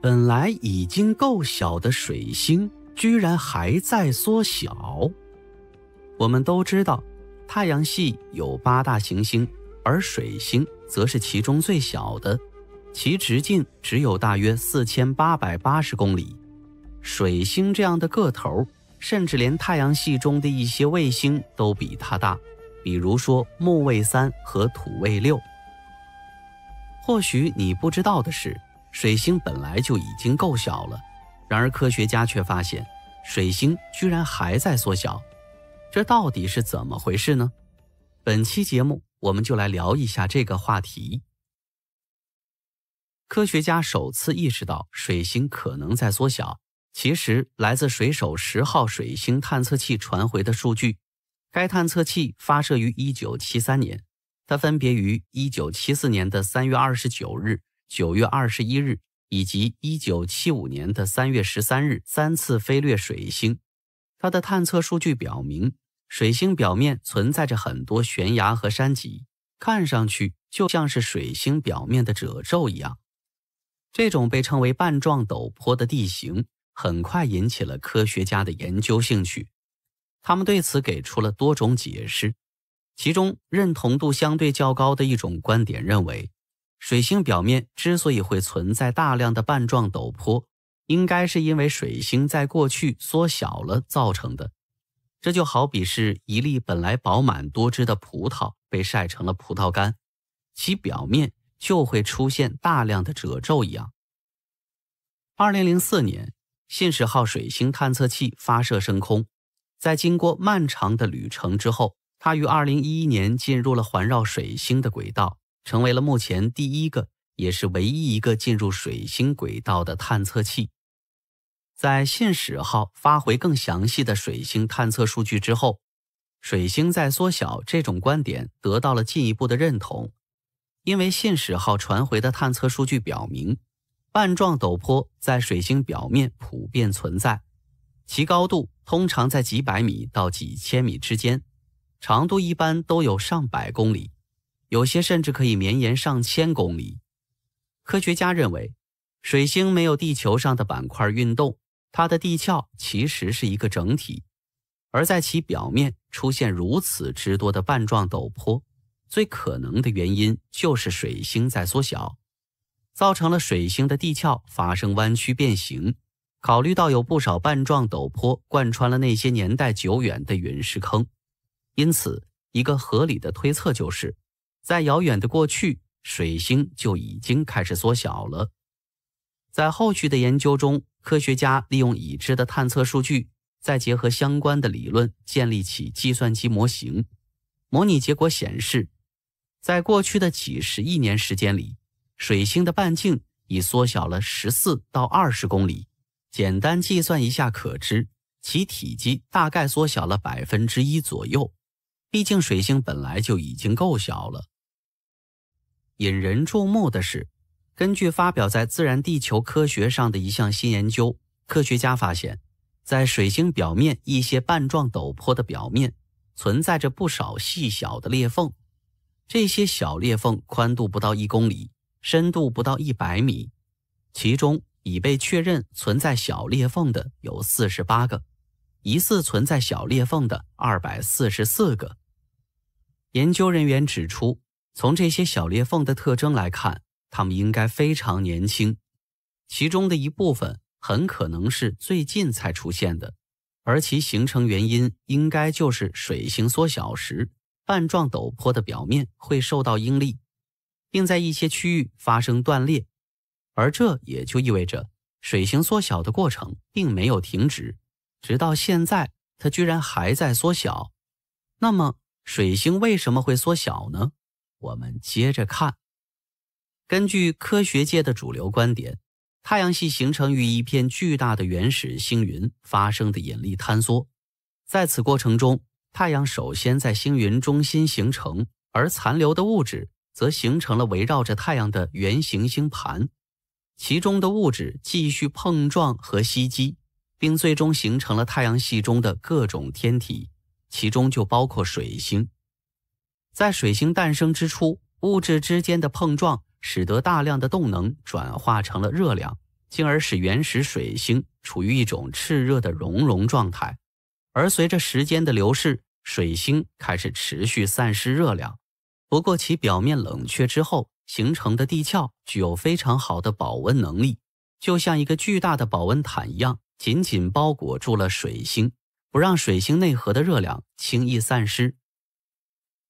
本来已经够小的水星，居然还在缩小。我们都知道，太阳系有八大行星，而水星则是其中最小的，其直径只有大约四千八百八十公里。水星这样的个头，甚至连太阳系中的一些卫星都比它大，比如说木卫三和土卫六。或许你不知道的是。水星本来就已经够小了，然而科学家却发现，水星居然还在缩小，这到底是怎么回事呢？本期节目我们就来聊一下这个话题。科学家首次意识到水星可能在缩小，其实来自水手十号水星探测器传回的数据。该探测器发射于1973年，它分别于1974年的3月29日。九月二十一日以及一九七五年的三月十三日三次飞掠水星，它的探测数据表明，水星表面存在着很多悬崖和山脊，看上去就像是水星表面的褶皱一样。这种被称为半状陡坡的地形很快引起了科学家的研究兴趣，他们对此给出了多种解释，其中认同度相对较高的一种观点认为。水星表面之所以会存在大量的半状陡坡，应该是因为水星在过去缩小了造成的。这就好比是一粒本来饱满多汁的葡萄被晒成了葡萄干，其表面就会出现大量的褶皱一样。二零零四年，信使号水星探测器发射升空，在经过漫长的旅程之后，它于二零一一年进入了环绕水星的轨道。成为了目前第一个，也是唯一一个进入水星轨道的探测器。在信使号发回更详细的水星探测数据之后，水星在缩小这种观点得到了进一步的认同。因为信使号传回的探测数据表明，半状陡坡在水星表面普遍存在，其高度通常在几百米到几千米之间，长度一般都有上百公里。有些甚至可以绵延上千公里。科学家认为，水星没有地球上的板块运动，它的地壳其实是一个整体。而在其表面出现如此之多的半状陡坡，最可能的原因就是水星在缩小，造成了水星的地壳发生弯曲变形。考虑到有不少半状陡坡贯穿了那些年代久远的陨石坑，因此一个合理的推测就是。在遥远的过去，水星就已经开始缩小了。在后续的研究中，科学家利用已知的探测数据，再结合相关的理论，建立起计算机模型。模拟结果显示，在过去的几十亿年时间里，水星的半径已缩小了十四到二十公里。简单计算一下可知，其体积大概缩小了百分之一左右。毕竟水星本来就已经够小了。引人注目的是，根据发表在《自然地球科学》上的一项新研究，科学家发现，在水星表面一些半状陡坡的表面存在着不少细小的裂缝。这些小裂缝宽度不到一公里，深度不到一百米。其中已被确认存在小裂缝的有四十八个，疑似存在小裂缝的二百四十四个。研究人员指出。从这些小裂缝的特征来看，它们应该非常年轻，其中的一部分很可能是最近才出现的，而其形成原因应该就是水星缩小时，半状陡坡的表面会受到应力，并在一些区域发生断裂，而这也就意味着水星缩小的过程并没有停止，直到现在它居然还在缩小。那么，水星为什么会缩小呢？我们接着看，根据科学界的主流观点，太阳系形成于一片巨大的原始星云发生的引力坍缩。在此过程中，太阳首先在星云中心形成，而残留的物质则形成了围绕着太阳的圆形星盘。其中的物质继续碰撞和吸积，并最终形成了太阳系中的各种天体，其中就包括水星。在水星诞生之初，物质之间的碰撞使得大量的动能转化成了热量，进而使原始水星处于一种炽热的熔融状态。而随着时间的流逝，水星开始持续散失热量。不过，其表面冷却之后形成的地壳具有非常好的保温能力，就像一个巨大的保温毯一样，紧紧包裹住了水星，不让水星内核的热量轻易散失。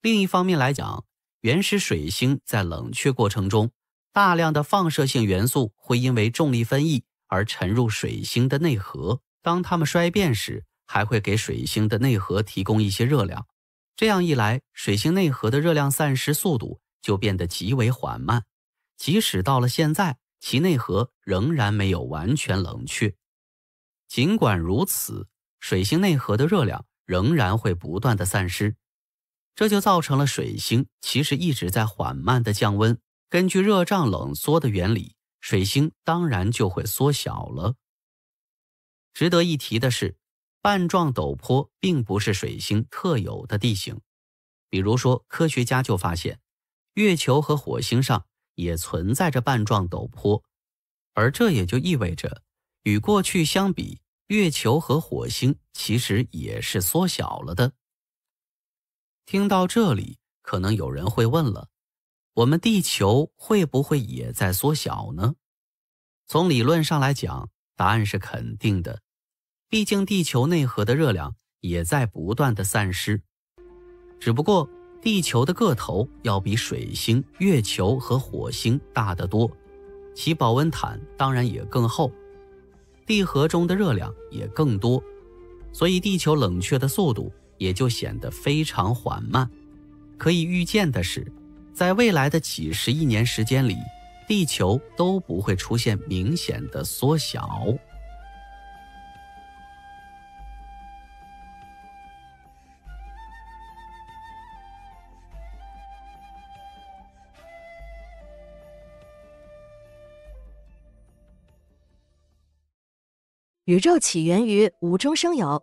另一方面来讲，原始水星在冷却过程中，大量的放射性元素会因为重力分异而沉入水星的内核。当它们衰变时，还会给水星的内核提供一些热量。这样一来，水星内核的热量散失速度就变得极为缓慢。即使到了现在，其内核仍然没有完全冷却。尽管如此，水星内核的热量仍然会不断的散失。这就造成了水星其实一直在缓慢的降温。根据热胀冷缩的原理，水星当然就会缩小了。值得一提的是，半状陡坡并不是水星特有的地形。比如说，科学家就发现，月球和火星上也存在着半状陡坡，而这也就意味着，与过去相比，月球和火星其实也是缩小了的。听到这里，可能有人会问了：我们地球会不会也在缩小呢？从理论上来讲，答案是肯定的。毕竟地球内核的热量也在不断的散失，只不过地球的个头要比水星、月球和火星大得多，其保温毯当然也更厚，地核中的热量也更多，所以地球冷却的速度。也就显得非常缓慢。可以预见的是，在未来的几十亿年时间里，地球都不会出现明显的缩小。宇宙起源于无中生有。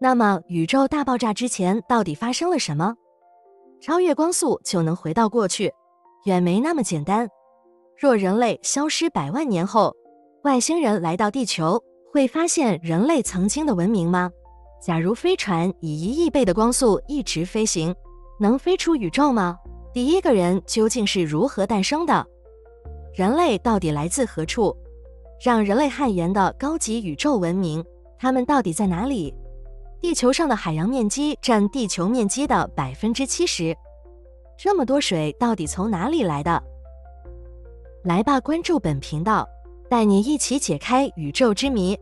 那么，宇宙大爆炸之前到底发生了什么？超越光速就能回到过去，远没那么简单。若人类消失百万年后，外星人来到地球，会发现人类曾经的文明吗？假如飞船以一亿倍的光速一直飞行，能飞出宇宙吗？第一个人究竟是如何诞生的？人类到底来自何处？让人类汗颜的高级宇宙文明，他们到底在哪里？地球上的海洋面积占地球面积的百分之七十，这么多水到底从哪里来的？来吧，关注本频道，带你一起解开宇宙之谜。